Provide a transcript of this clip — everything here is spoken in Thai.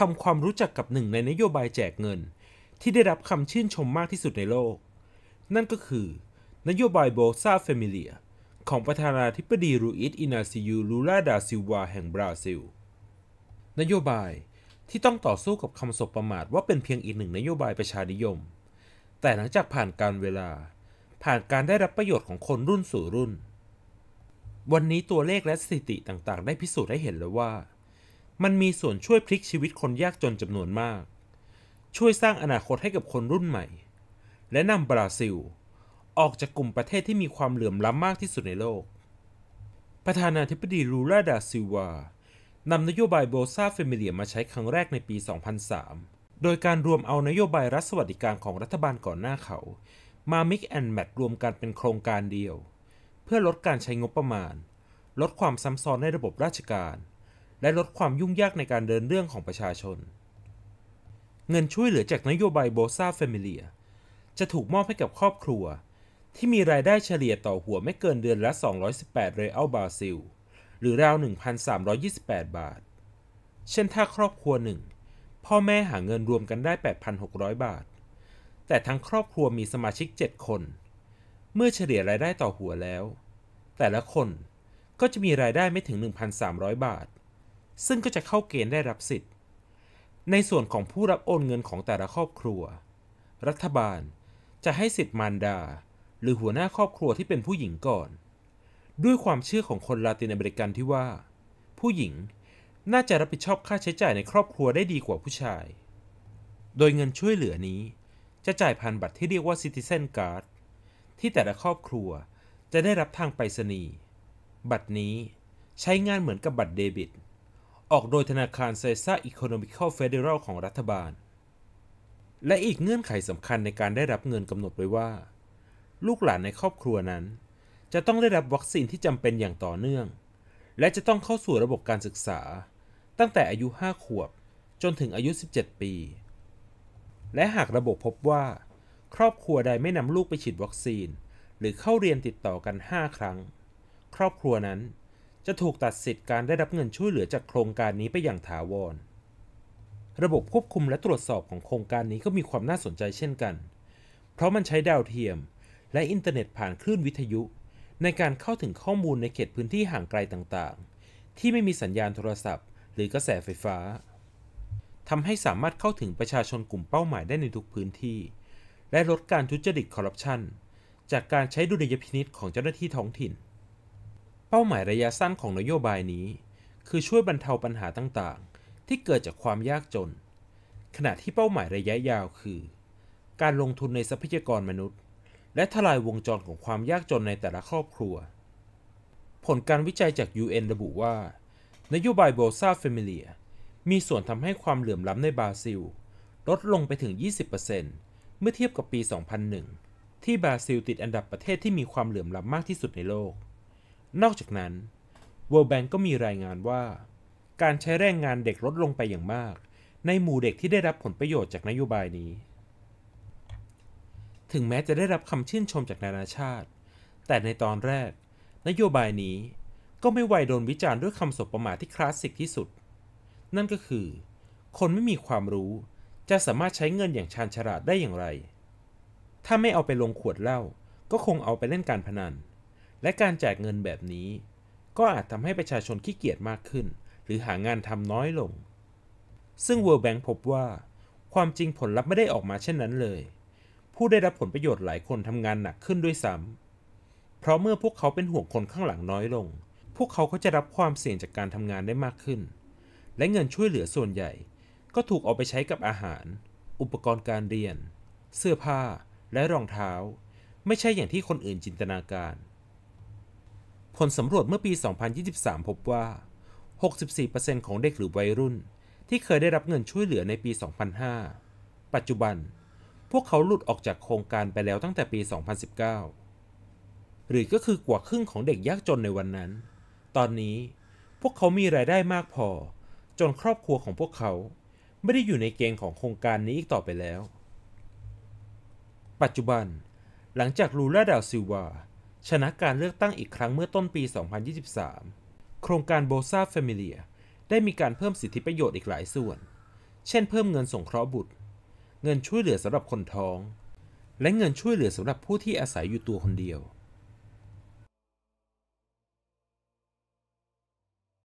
ทำความรู้จักกับหนึ่งในนโยบายแจกเงิน ที่ได้รับคำชื่นชมมากที่สุดในโลก นั่นก็คือนโยบายโบซาเฟมิเลียของประธานาธิบดีรูอิสอินาซิยูลูลาดาซิวาแห่งบราซิล นโยบายที่ต้องต่อสู้กับคำสบประมาทว่าเป็นเพียงอีกหนึ่งนโยบายประชานิยม แต่หลังจากผ่านการเวลา ผ่านการได้รับประโยชน์ของคนรุ่นสู่รุ่น วันนี้ตัวเลขและสถิติต่างๆได้พิสูจน์ให้เห็นแล้วว่ามันมีส่วนช่วยพลิกชีวิตคนยากจนจำนวนมาก ช่วยสร้างอนาคตให้กับคนรุ่นใหม่ และนำบราซิล ออกจากกลุ่มประเทศที่มีความเหลื่อมล้ำมากที่สุดในโลก ประธานาธิบดีลูลาดาซิวานำนโยบายโบซาเฟมิเลีย มาใช้ครั้งแรกในปี 2003 โดยการรวมเอานโยบายรัฐสวัสดิการของรัฐบาลก่อนหน้าเขา มามิกแอนแมทรวมกันเป็นโครงการเดียว เพื่อลดการใช้งบประมาณ ลดความซ้ำซ้อนในระบบราชการและลดความยุ่งยากในการเดินเรื่องของประชาชน เงินช่วยเหลือจากนโยบายโบซ่าเฟมิเลียจะถูกมอบให้กับครอบครัว ที่มีรายได้เฉลี่ยต่อหัวไม่เกินเดือนละ 218 เรอัลบราซิล หรือราว 1,328 บาท เช่นถ้าครอบครัวหนึ่ง พ่อแม่หาเงินรวมกันได้ 8,600 บาท แต่ทั้งครอบครัวมีสมาชิก 7 คน เมื่อเฉลี่ยรายได้ต่อหัวแล้ว แต่ละคนก็จะมีรายได้ไม่ถึง 1,300 บาทซึ่งก็จะเข้าเกณฑ์ได้รับสิทธิ์ ในส่วนของผู้รับโอนเงินของแต่ละครอบครัว รัฐบาลจะให้สิทธิ์มารดา หรือหัวหน้าครอบครัวที่เป็นผู้หญิงก่อน ด้วยความเชื่อของคนลาตินอเมริกันที่ว่า ผู้หญิงน่าจะรับผิดชอบค่าใช้จ่ายในครอบครัวได้ดีกว่าผู้ชาย โดยเงินช่วยเหลือนี้ จะจ่ายผ่านบัตรที่เรียกว่า Citizen Card ที่แต่ละครอบครัวจะได้รับทางไปรษณีย์ บัตรนี้ใช้งานเหมือนกับบัตรเดบิตออกโดยธนาคารเซซ่าอีโคโนมิคอลเฟเดรัลของรัฐบาล และอีกเงื่อนไขสำคัญในการได้รับเงินกำหนดไว้ว่า ลูกหลานในครอบครัวนั้น จะต้องได้รับวัคซีนที่จำเป็นอย่างต่อเนื่อง และจะต้องเข้าสู่ระบบการศึกษา ตั้งแต่อายุ 5 ขวบ จนถึงอายุ 17 ปี และหากระบบพบว่า ครอบครัวใดไม่นำลูกไปฉีดวัคซีน หรือเข้าเรียนติดต่อกัน 5 ครั้ง ครอบครัวนั้นจะถูกตัดสิทธิ์การได้รับเงินช่วยเหลือจากโครงการนี้ไปอย่างถาวร ระบบควบคุมและตรวจสอบของโครงการนี้ก็มีความน่าสนใจเช่นกัน เพราะมันใช้ดาวเทียม และอินเทอร์เน็ตผ่านคลื่นวิทยุ ในการเข้าถึงข้อมูลในเขตพื้นที่ห่างไกลต่าง ๆ ที่ไม่มีสัญญาณโทรศัพท์ หรือกระแสไฟฟ้าทำให้สามารถเข้าถึงประชาชนกลุ่มเป้าหมายได้ในทุกพื้นที่ และลดการทุจริตคอร์รัปชันจากการใช้ดุลยพินิษของเจ้าหน้าที่ท้องถิ่นเป้าหมายระยะสั้นของนโยบายนี้คือช่วยบรรเทาปัญหาต่าง ๆ ที่เกิดจากความยากจน ขณะที่เป้าหมายระยะยาวคือการลงทุนในทรัพยากรมนุษย์ และทลายวงจรของความยากจนในแต่ละครอบครัว ผลการวิจัยจาก UN ระบุว่า นโยบายโบซาเฟมิเลียมีส่วนทำให้ความเหลื่อมล้ำในบราซิล ลดลงไปถึง 20%เมื่อเทียบกับปี 2001 ที่บราซิล ติดอันดับประเทศที่มีความเหลื่อมล้ำมากที่สุดในโลกนอกจากนั้น World Bank ก็มีรายงานว่า การใช้แรงงานเด็กลดลงไปอย่างมาก ในหมู่เด็กที่ได้รับผลประโยชน์จากนโยบายนี้ ถึงแม้จะได้รับคำชื่นชมจากนานาชาติ แต่ในตอนแรก นโยบายนี้ก็ไม่ไวโดนวิจารณ์ด้วยคำสบประมาทที่คลาสสิกที่สุด นั่นก็คือ คนไม่มีความรู้จะสามารถใช้เงินอย่างชาญฉลาดได้อย่างไร ถ้าไม่เอาไปลงขวดเหล้าก็คงเอาไปเล่นการพนันและการจ่ายเงินแบบนี้ก็อาจทำให้ประชาชนขี้เกียจมากขึ้น หรือหางานทำน้อยลง ซึ่ง World Bank พบว่า ความจริงผลลัพธ์ไม่ได้ออกมาเช่นนั้นเลย ผู้ได้รับผลประโยชน์หลายคนทำงานหนักขึ้นด้วยซ้ำ เพราะเมื่อพวกเขาเป็นห่วงคนข้างหลังน้อยลง พวกเขาก็จะรับความเสี่ยงจากการทำงานได้มากขึ้น และเงินช่วยเหลือส่วนใหญ่ ก็ถูกเอาไปใช้กับอาหาร อุปกรณ์การเรียน เสื้อผ้า และรองเท้า ไม่ใช่อย่างที่คนอื่นจินตนาการผลสำรวจเมื่อปี 2023 พบว่า 64%ของเด็กหรือวัยรุ่น ที่เคยได้รับเงินช่วยเหลือในปี 2005 ปัจจุบันพวกเขาหลุดออกจากโครงการไปแล้วตั้งแต่ปี 2019 หรือก็คือกว่าครึ่งของเด็กยากจนในวันนั้น ตอนนี้พวกเขามีรายได้มากพอจนครอบครัวของพวกเขาไม่ได้อยู่ในเกณฑ์ของโครงการนี้อีกต่อไปแล้ว ปัจจุบัน หลังจากลูล่าดาวซิวาชนะการเลือกตั้งอีกครั้งเมื่อต้นปี 2023 โครงการโบซาเฟมิเลียได้มีการเพิ่มสิทธิประโยชน์อีกหลายส่วน เช่นเพิ่มเงินสงเคราะห์บุตร เงินช่วยเหลือสำหรับคนท้อง และเงินช่วยเหลือสำหรับผู้ที่อาศัยอยู่ตัวคนเดียว